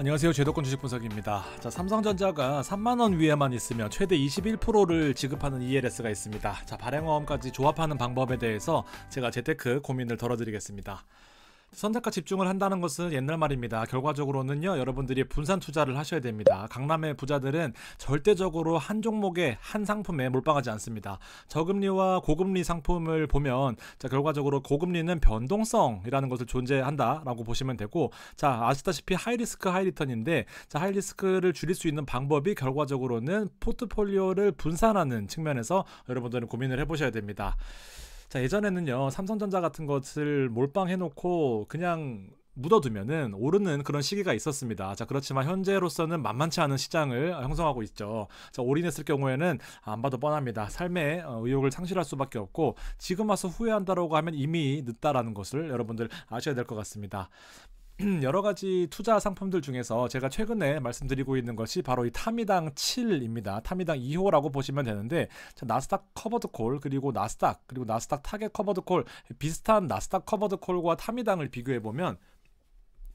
안녕하세요. 제도권 주식분석입니다. 자, 삼성전자가 3만원 위에만 있으면 최대 21%를 지급하는 ELS가 있습니다. 자, 발행어음까지 조합하는 방법에 대해서 제가 재테크 고민을 덜어드리겠습니다. 선택과 집중을 한다는 것은 옛날 말입니다. 결과적으로는요, 여러분들이 분산 투자를 하셔야 됩니다. 강남의 부자들은 절대적으로 한 종목에 한 상품에 몰빵하지 않습니다. 저금리와 고금리 상품을 보면 자, 결과적으로 고금리는 변동성이라는 것을 존재한다라고 보시면 되고 자, 아시다시피 하이리스크 하이리턴인데 자, 하이리스크를 줄일 수 있는 방법이 결과적으로는 포트폴리오를 분산하는 측면에서 여러분들은 고민을 해 보셔야 됩니다. 자 예전에는요 삼성전자 같은 것을 몰빵 해놓고 그냥 묻어두면은 오르는 그런 시기가 있었습니다. 자 그렇지만 현재로서는 만만치 않은 시장을 형성하고 있죠. 자 올인했을 경우에는 안 봐도 뻔합니다. 삶의 어, 의욕을 상실할 수밖에 없고 지금 와서 후회한다라고 하면 이미 늦다라는 것을 여러분들 아셔야 될 것 같습니다. 여러 가지 투자 상품들 중에서 제가 최근에 말씀드리고 있는 것이 바로 이 타미당 7입니다. 타미당 2호라고 보시면 되는데 나스닥 커버드 콜 그리고 나스닥 그리고 나스닥 타겟 커버드 콜 비슷한 나스닥 커버드 콜과 타미당을 비교해 보면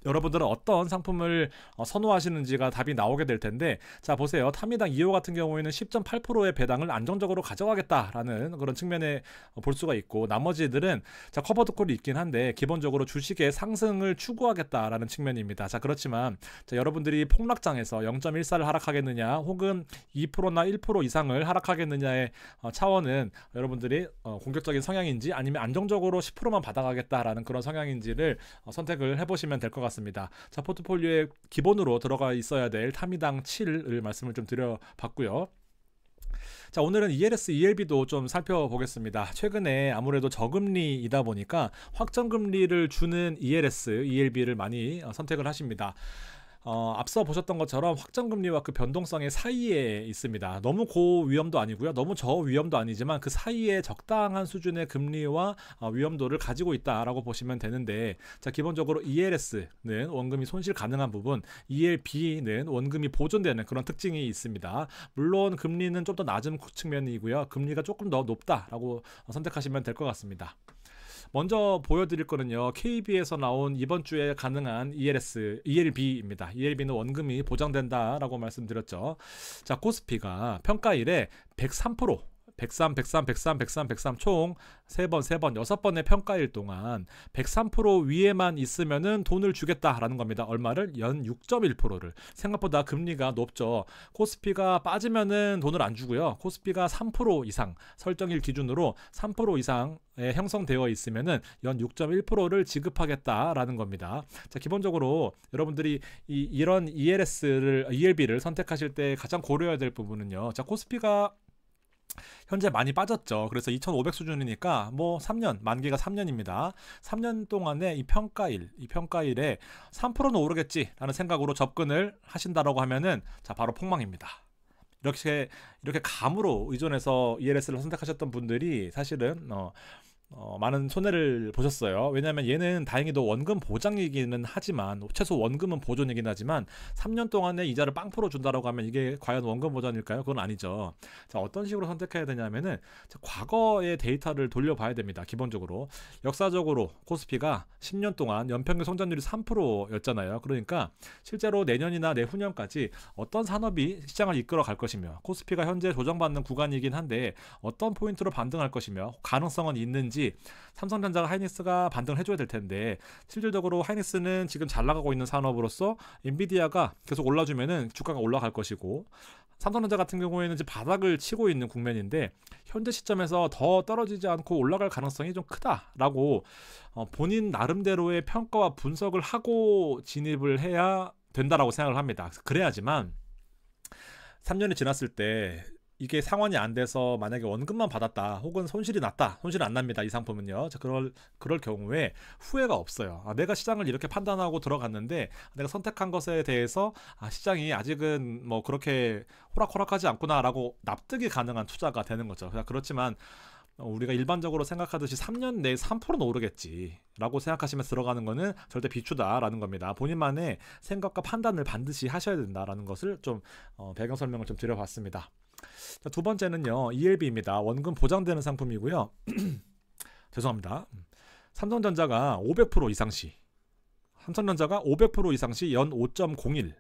여러분들은 어떤 상품을 어, 선호하시는지가 답이 나오게 될 텐데 자 보세요 타미당 2호 같은 경우에는 10.8%의 배당을 안정적으로 가져가겠다라는 그런 측면에 볼 수가 있고 나머지들은 자 커버드콜이 있긴 한데 기본적으로 주식의 상승을 추구하겠다라는 측면입니다 자 그렇지만 자 여러분들이 폭락장에서 0.14를 하락하겠느냐 혹은 2%나 1% 이상을 하락하겠느냐의 어, 차원은 여러분들이 어, 공격적인 성향인지 아니면 안정적으로 10%만 받아가겠다라는 그런 성향인지를 선택을 해보시면 될 것 같습니다 나습니다 자, 포트폴리오의 기본으로 들어가 있어야 될 타미당 7을 말씀을 좀 드려봤고요. 자, 오늘은 ELS, ELB도 좀 살펴보겠습니다. 최근에 아무래도 저금리이다 보니까 확정금리를 주는 ELS, ELB를 많이 어, 선택을 하십니다. 어, 앞서 보셨던 것처럼 확정금리와 그 변동성의 사이에 있습니다. 너무 고 위험도 아니고요. 너무 저 위험도 아니지만 그 사이에 적당한 수준의 금리와 어, 위험도를 가지고 있다라고 보시면 되는데 자 기본적으로 ELS는 원금이 손실 가능한 부분 ELB는 원금이 보존되는 그런 특징이 있습니다. 물론 금리는 좀 더 낮은 측면이고요. 금리가 조금 더 높다라고 선택하시면 될 것 같습니다. 먼저 보여드릴 거는요. KB에서 나온 이번 주에 가능한 ELS, ELB입니다. ELB는 원금이 보장된다라고 말씀드렸죠. 자, 코스피가 평가일에 103% 103, 103, 103, 103, 103 총 3번, 3번, 6번의 평가일 동안 103% 위에만 있으면은 돈을 주겠다라는 겁니다. 얼마를? 연 6.1%를. 생각보다 금리가 높죠. 코스피가 빠지면은 돈을 안 주고요. 코스피가 3% 이상 설정일 기준으로 3% 이상 형성되어 있으면은 연 6.1%를 지급하겠다라는 겁니다. 자, 기본적으로 여러분들이 이, 이런 ELS를 ELB를 선택하실 때 가장 고려해야 될 부분은요. 자, 코스피가 현재 많이 빠졌죠. 그래서 2,500 수준이니까 뭐 3년 만기가 3년입니다. 3년 동안에 이 평가일, 이 평가일에 3%는 오르겠지라는 생각으로 접근을 하신다라고 하면은 자 바로 폭망입니다. 이렇게 이렇게 감으로 의존해서 ELS를 선택하셨던 분들이 사실은 어 어, 많은 손해를 보셨어요. 왜냐하면 얘는 다행히도 원금 보장이기는 하지만 최소 원금은 보존이긴 하지만 3년 동안에 이자를 빵 풀어 준다라고 하면 이게 과연 원금 보장일까요 그건 아니죠. 자 어떤 식으로 선택해야 되냐면은 과거의 데이터를 돌려봐야 됩니다. 기본적으로 역사적으로 코스피가 10년 동안 연평균 성장률이 3%였잖아요. 그러니까 실제로 내년이나 내후년까지 어떤 산업이 시장을 이끌어 갈 것이며 코스피가 현재 조정받는 구간이긴 한데 어떤 포인트로 반등할 것이며 가능성은 있는지 해줘지 삼성전자가 하이닉스가 반등을 해줘야 될 텐데 실질적으로 하이닉스는 지금 잘 나가고 있는 산업으로서 엔비디아가 계속 올라주면은 주가가 올라갈 것이고 삼성전자 같은 경우에는 지금 바닥을 치고 있는 국면인데 현재 시점에서 더 떨어지지 않고 올라갈 가능성이 좀 크다라고 어, 본인 나름대로의 평가와 분석을 하고 진입을 해야 된다라고 생각을 합니다. 그래야지만 3년이 지났을 때 이게 상환이 안 돼서 만약에 원금만 받았다 혹은 손실이 났다 손실 안 납니다 이 상품은요 자 그럴 그럴 경우에 후회가 없어요 아, 내가 시장을 이렇게 판단하고 들어갔는데 내가 선택한 것에 대해서 아, 시장이 아직은 뭐 그렇게 호락호락하지 않구나라고 납득이 가능한 투자가 되는 거죠 그렇지만 어, 우리가 일반적으로 생각하듯이 3년 내에 3%는 오르겠지라고 생각하시면서 들어가는 거는 절대 비추다라는 겁니다. 본인만의 생각과 판단을 반드시 하셔야 된다라는 것을 좀 어, 배경 설명을 좀 드려봤습니다. 자, 두 번째는요. ELB입니다. 원금 보장되는 상품이고요. 죄송합니다. 삼성전자가 500% 이상 시 삼성전자가 500% 이상 시연5.01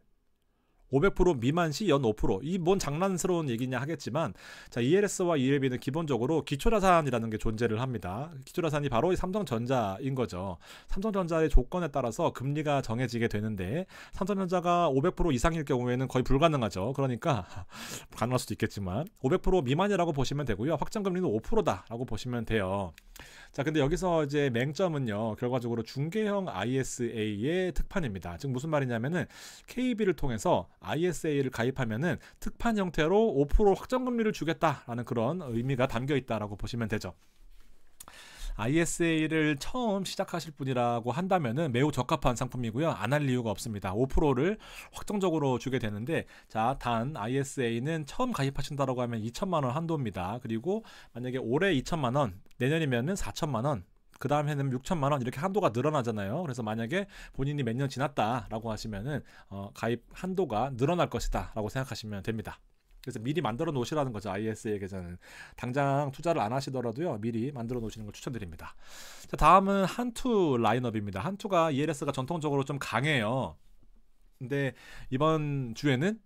500% 미만 시 연 5%. 이 뭔 장난스러운 얘기냐 하겠지만 자, ELS와 ELB는 기본적으로 기초자산이라는 게 존재를 합니다. 기초자산이 바로 삼성전자인 거죠. 삼성전자의 조건에 따라서 금리가 정해지게 되는데 삼성전자가 500% 이상일 경우에는 거의 불가능하죠. 그러니까 가능할 수도 있겠지만 500% 미만이라고 보시면 되고요. 확정금리는 5%다라고 보시면 돼요. 자, 근데 여기서 이제 맹점은요, 결과적으로 중개형 ISA의 특판입니다. 즉, 무슨 말이냐면은 KB를 통해서 ISA를 가입하면은 특판 형태로 5% 확정금리를 주겠다라는 그런 의미가 담겨 있다라고 보시면 되죠. ISA를 처음 시작하실 분이라고 한다면 매우 적합한 상품이고요. 안 할 이유가 없습니다. 5%를 확정적으로 주게 되는데 자, 단 ISA는 처음 가입하신다고 하면 2천만 원 한도입니다. 그리고 만약에 올해 2천만 원, 내년이면 4천만 원, 그 다음에는 6천만 원 이렇게 한도가 늘어나잖아요. 그래서 만약에 본인이 몇 년 지났다라고 하시면은 어, 가입 한도가 늘어날 것이다라고 생각하시면 됩니다. 그래서 미리 만들어 놓으시라는 거죠. ISA 계좌는 당장 투자를 안 하시더라도요. 미리 만들어 놓으시는 걸 추천드립니다. 자, 다음은 한투 라인업입니다. 한투가 ELS가 전통적으로 좀 강해요. 근데 이번 주에는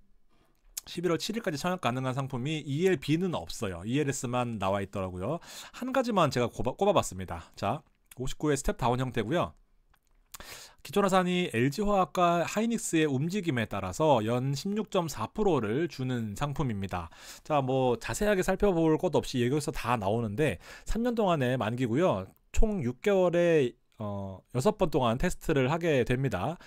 11월 7일까지 청약 가능한 상품이 ELB는 없어요. ELS만 나와 있더라고요. 한 가지만 제가 꼽아, 꼽아봤습니다. 자, 59의 스텝 다운 형태고요. 기초자산이 LG화학과 하이닉스의 움직임에 따라서 연 16.4%를 주는 상품입니다. 자, 뭐 자세하게 살펴볼 것 없이 여기서 다 나오는데 3년 동안에 만기고요. 총 6개월에 어, 6번 동안 테스트를 하게 됩니다.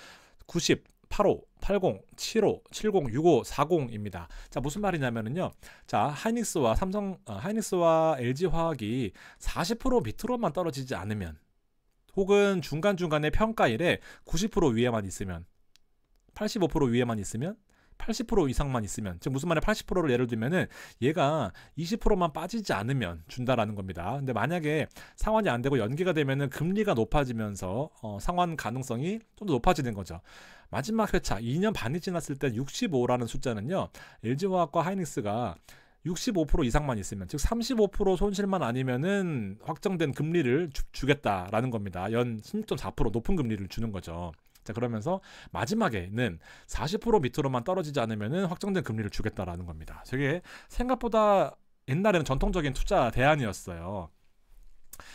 90, 85, 80, 75, 70, 65, 40입니다. 자, 무슨 말이냐면요 자, 하이닉스와 삼성, 어, 하이닉스와 LG화학이 40% 밑으로만 떨어지지 않으면 혹은 중간중간에 평가일에 90% 위에만 있으면 85% 위에만 있으면 80% 이상만 있으면 즉 무슨 말이야 80%를 예를 들면은 얘가 20%만 빠지지 않으면 준다라는 겁니다. 근데 만약에 상환이 안 되고 연기가 되면은 금리가 높아지면서 어, 상환 가능성이 좀 더 높아지는 거죠. 마지막 회차 2년 반이 지났을 때 65라는 숫자는요 LG화학과 하이닉스가 65% 이상만 있으면 즉 35% 손실만 아니면은 확정된 금리를 주, 겠다라는 겁니다. 연16.4% 높은 금리를 주는 거죠. 자 그러면서 마지막에는 40% 밑으로만 떨어지지 않으면은 확정된 금리를 주겠다라는 겁니다. 되게 생각보다 옛날에는 전통적인 투자 대안이었어요.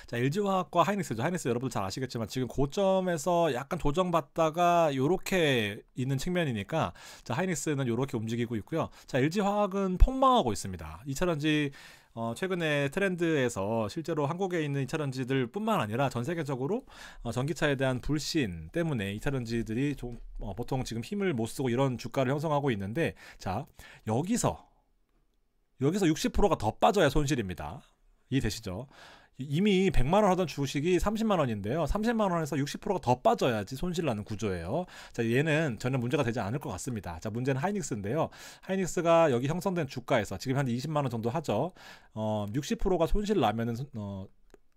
자 LG화학과 하이닉스죠. 하이닉스 여러분들 잘 아시겠지만 지금 고점에서 약간 조정받다가 요렇게 있는 측면이니까 자 하이닉스는 요렇게 움직이고 있고요. 자 LG화학은 폭망하고 있습니다. 이차전지 어, 최근에 트렌드에서 실제로 한국에 있는 이차전지들 뿐만 아니라 전 세계적으로 어, 전기차에 대한 불신 때문에 이차전지들이 좀, 어, 보통 지금 힘을 못 쓰고 이런 주가를 형성하고 있는데 자 여기서 여기서 60%가 더 빠져야 손실입니다. 이해되시죠? 이미 100만 원 하던 주식이 30만 원인데요. 30만 원에서 60%가 더 빠져야지 손실 나는 구조예요. 자, 얘는 전혀 문제가 되지 않을 것 같습니다. 자, 문제는 하이닉스인데요. 하이닉스가 여기 형성된 주가에서 지금 한 20만 원 정도 하죠. 어, 60%가 손실 나면은 어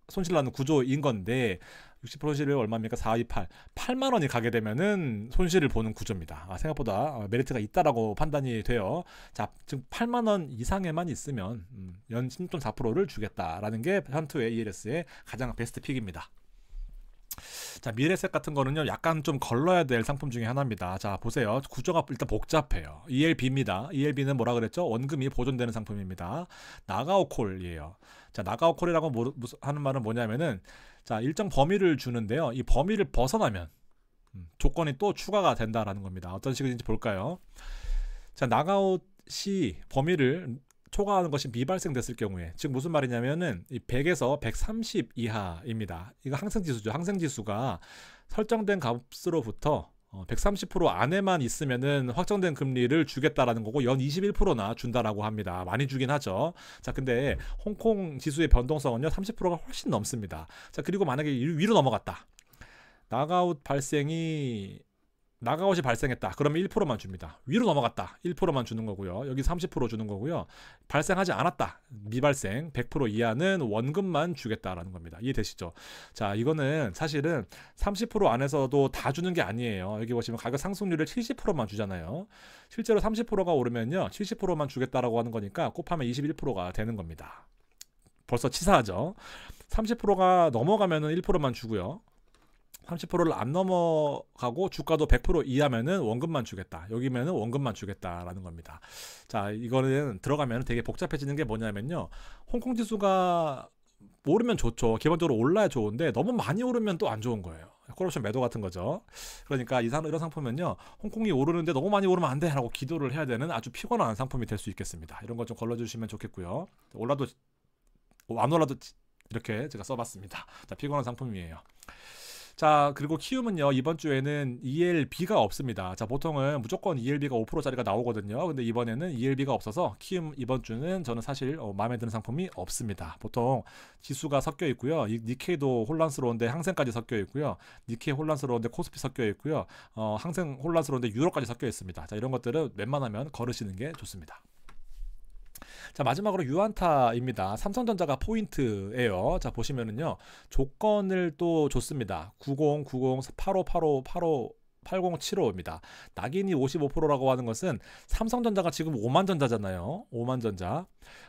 손실나는 구조인 건데 60%를 얼마입니까? 428. 8만 원이 가게 되면은 손실을 보는 구조입니다. 아, 생각보다 아, 메리트가 있다라고 판단이 돼요. 자, 즉 8만 원 이상에만 있으면 음, 연 10.4%를 주겠다라는 게 현투의 ELS의 가장 베스트 픽입니다. 자, 미래셋 같은 거는요, 약간 좀 걸러야 될 상품 중에 하나입니다. 자, 보세요. 구조가 일단 복잡해요. ELB입니다. ELB는 뭐라 그랬죠? 원금이 보존되는 상품입니다. 나가오콜이에요. 자, 나가오콜이라고 뭐, 하는 말은 뭐냐면은, 자, 일정 범위를 주는데요. 이 범위를 벗어나면, 음, 조건이 또 추가가 된다라는 겁니다. 어떤 식인지 볼까요? 자, 나가오 시 범위를 초과하는 것이 미발생됐을 경우에 즉 무슨 말이냐면은 이 100에서 130 이하입니다. 이거 항생지수죠. 항생지수가 설정된 값으로부터 어, 130% 안에만 있으면은 확정된 금리를 주겠다라는 거고 연 21%나 준다라고 합니다. 많이 주긴 하죠. 자, 근데 홍콩 지수의 변동성은요 30%가 훨씬 넘습니다. 자, 그리고 만약에 위로 넘어갔다. 나가웃 발생이 나가웃이 발생했다. 그러면 1%만 줍니다. 위로 넘어갔다. 1%만 주는 거고요. 여기 30% 주는 거고요. 발생하지 않았다. 미발생 100% 이하는 원금만 주겠다라는 겁니다. 이해되시죠? 자, 이거는 사실은 30% 안에서도 다 주는 게 아니에요. 여기 보시면 가격 상승률을 70%만 주잖아요. 실제로 30%가 오르면요. 70%만 주겠다라고 하는 거니까 곱하면 21%가 되는 겁니다. 벌써 치사하죠. 30%가 넘어가면은 1%만 주고요. 30%를 안 넘어가고 주가도 100% 이하면은 원금만 주겠다. 여기면은 원금만 주겠다라는 겁니다. 자, 이거는 들어가면 되게 복잡해지는 게 뭐냐면요. 홍콩 지수가 오르면 좋죠. 기본적으로 올라야 좋은데 너무 많이 오르면 또 안 좋은 거예요. 콜옵션 매도 같은 거죠. 그러니까 이상 이런 상품은요. 홍콩이 오르는데 너무 많이 오르면 안 돼라고 기도를 해야 되는 아주 피곤한 상품이 될 수 있겠습니다. 이런 것 좀 걸러 주시면 좋겠고요. 올라도 안 올라도 이렇게 제가 써봤습니다. 자, 피곤한 상품이에요. 자, 그리고 키움은요. 이번 주에는 ELB가 없습니다. 자, 보통은 무조건 ELB가 5%짜리가 나오거든요. 근데 이번에는 ELB가 없어서 키움 이번 주는 저는 사실 어, 마음에 드는 상품이 없습니다. 보통 지수가 섞여 있고요. 이, 니케이도 혼란스러운데 항생까지 섞여 있고요. 니케이 혼란스러운데 코스피 섞여 있고요. 어, 항생 혼란스러운데 유로까지 섞여 있습니다. 자, 이런 것들은 웬만하면 걸으시는 게 좋습니다. 자 마지막으로 유안타입니다. 삼성전자가 포인트예요. 자 보시면은요 조건을 또 줬습니다. 90, 90, 85, 85, 85 8075입니다. 낙인이 55%라고 하는 것은 삼성전자가 지금 5만전자잖아요. 5만전자.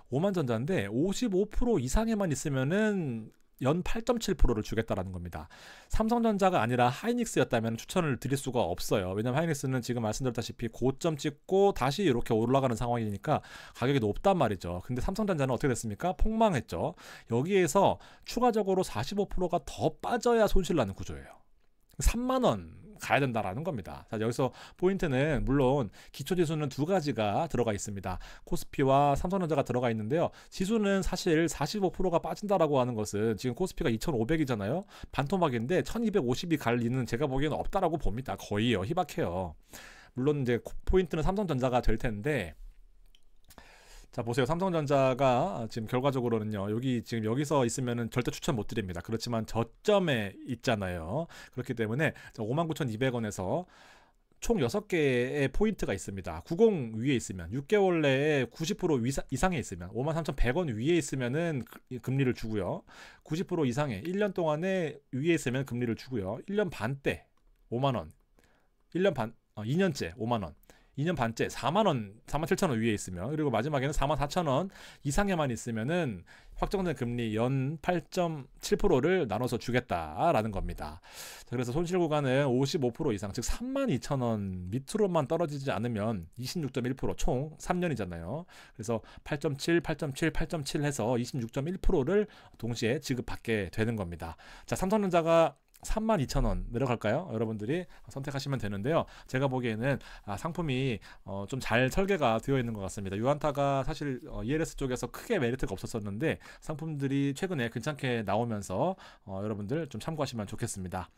5만전자인데 55% 이상에만 있으면은 연 8.7%를 주겠다라는 겁니다. 삼성전자가 아니라 하이닉스였다면 추천을 드릴 수가 없어요. 왜냐면 하 하이닉스는 지금 말씀드렸다시피 고점 찍고 다시 이렇게 올라가는 상황이니까 가격이 높단 말이죠. 근데 삼성전자는 어떻게 됐습니까? 폭망했죠. 여기에서 추가적으로 45%가 더 빠져야 손실 나는 구조예요. 3만 원 가야 된다라는 겁니다. 자, 여기서 포인트는 물론 기초지수는 두 가지가 들어가 있습니다. 코스피와 삼성전자가 들어가 있는데요. 지수는 사실 45%가 빠진다라고 하는 것은 지금 코스피가 2,500이잖아요. 반토막인데 1,250이 갈 리는 제가 보기에는 없다라고 봅니다. 거의요. 희박해요. 물론 이제 포인트는 삼성전자가 될 텐데 자 보세요 삼성전자가 지금 결과적으로는요 여기 지금 여기서 있으면은 절대 추천 못 드립니다 그렇지만 저점에 있잖아요 그렇기 때문에 59,200원에서 총 6개의 포인트가 있습니다. 90 위에 있으면 6개월 내에 90% 이상에 있으면 53,100원 위에 있으면은 그, 금리를 주고요. 90% 이상에 1년 동안에 위에 있으면 금리를 주고요. 1년 반 때 5만 원. 1년 반 2년째 어, 5만 원. 2년 반째 4만 원, 4만 7천 원 위에 있으면 그리고 마지막에는 4만 4천 원 이상에만 있으면은 확정된 금리 연 8.7%를 나눠서 주겠다라는 겁니다. 자, 그래서 손실 구간은 55% 이상, 즉 3만 2천 원 밑으로만 떨어지지 않으면 26.1%총 3년이잖아요. 그래서 8.7, 8.7, 8.7 해서 26.1%를 동시에 지급받게 되는 겁니다. 자, 삼성전자가 32,000원 내려갈까요? 여러분들이 선택하시면 되는데요. 제가 보기에는 아, 상품이 어, 좀잘 설계가 되어 있는 것 같습니다. 유한타가 사실 어, ELS 쪽에서 크게 메리트가 없었었는데 상품들이 최근에 괜찮게 나오면서 어, 여러분들 좀 참고하시면 좋겠습니다.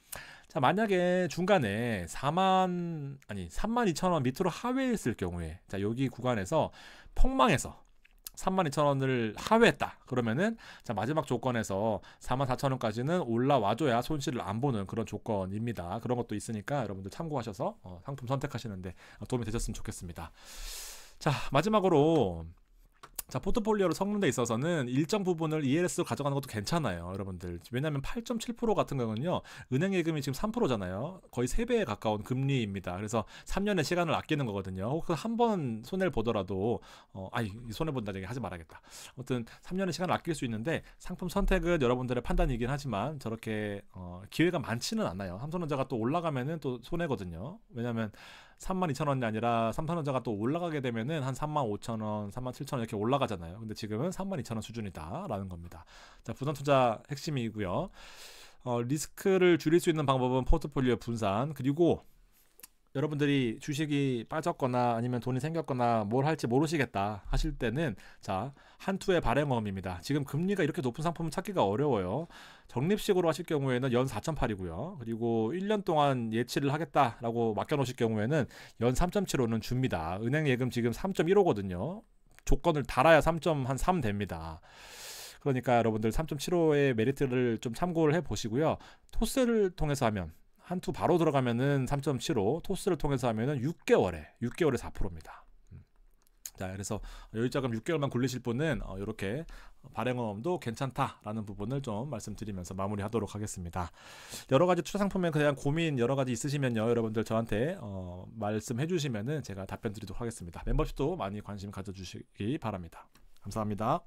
자 만약에 중간에 4만 아니 32,000원 밑으로 하회했을 경우에 자 여기 구간에서 폭망해서 32,000원을 하회했다. 그러면은 자 마지막 조건에서 44,000원까지는 올라와줘야 손실을 안 보는 그런 조건입니다. 그런 것도 있으니까 여러분들 참고하셔서 어, 상품 선택하시는데 도움이 되셨으면 좋겠습니다. 자 마지막으로 자, 포트폴리오를 섞는 데 있어서는 일정 부분을 ELS로 가져가는 것도 괜찮아요, 여러분들. 왜냐면 하8.7% 같은 경우는요, 은행 예금이 지금 3%잖아요. 거의 3배에 가까운 금리입니다. 그래서 3년의 시간을 아끼는 거거든요. 혹은 한 번 손해를 보더라도, 어, 아이, 손해본다 는 얘기 하지 말아야겠다. 아무튼 3년의 시간을 아낄 수 있는데, 상품 선택은 여러분들의 판단이긴 하지만, 저렇게, 어, 기회가 많지는 않아요. 삼성전자가 또 올라가면은 또 손해거든요. 왜냐면, 하 32,000원이 아니라 3,000원자가 또 올라가게 되면은 한 35,000원, 37,000원 이렇게 올라가잖아요. 근데 지금은 32,000원 수준이다라는 겁니다. 자, 부산 투자 핵심이고요. 어, 리스크를 줄일 수 있는 방법은 포트폴리오 분산 그리고 여러분들이 주식이 빠졌거나 아니면 돈이 생겼거나 뭘 할지 모르시겠다 하실 때는 자 한투의 발행어음입니다. 지금 금리가 이렇게 높은 상품은 찾기가 어려워요. 적립식으로 하실 경우에는 연 4.8이고요. 그리고 1년 동안 예치를 하겠다라고 맡겨놓으실 경우에는 연 3.75는 줍니다. 은행 예금 지금 3.15거든요. 조건을 달아야 3.한3 됩니다. 그러니까 여러분들 3.75의 메리트를 좀 참고를 해보시고요. 토스를 통해서 하면 한투 바로 들어가면은 3.75 토스를 통해서 하면은 6개월에 6개월에 4%입니다. 음. 자, 그래서 여유자금 6개월만 굴리실 분은 어, 이렇게 발행어음도 괜찮다라는 부분을 좀 말씀드리면서 마무리하도록 하겠습니다. 여러 가지 추 상품에 대한 고민 여러 가지 있으시면요, 여러분들 저한테 어, 말씀해주시면은 제가 답변 드리도록 하겠습니다. 멤버십도 많이 관심 가져주시기 바랍니다. 감사합니다.